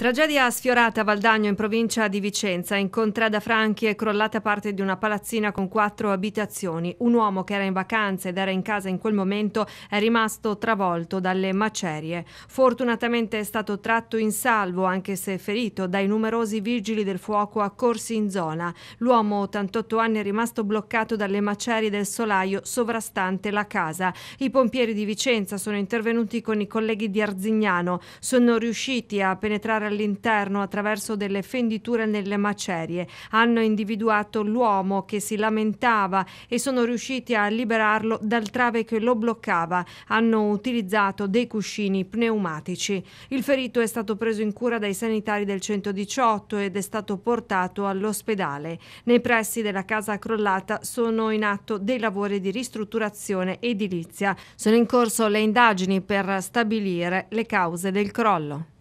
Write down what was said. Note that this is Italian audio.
Tragedia sfiorata a Valdagno in provincia di Vicenza. In Contrada Franchi è crollata parte di una palazzina con quattro abitazioni. Un uomo che era in vacanza ed era in casa in quel momento è rimasto travolto dalle macerie. Fortunatamente è stato tratto in salvo, anche se ferito, dai numerosi vigili del fuoco accorsi in zona. L'uomo, 88 anni, è rimasto bloccato dalle macerie del solaio sovrastante la casa. I pompieri di Vicenza sono intervenuti con i colleghi di Arzignano. Sono riusciti a penetrare all'interno attraverso delle fenditure nelle macerie. Hanno individuato l'uomo che si lamentava e sono riusciti a liberarlo dal trave che lo bloccava. Hanno utilizzato dei cuscini pneumatici. Il ferito è stato preso in cura dai sanitari del 118 ed è stato portato all'ospedale. Nei pressi della casa crollata sono in atto dei lavori di ristrutturazione edilizia. Sono in corso le indagini per stabilire le cause del crollo.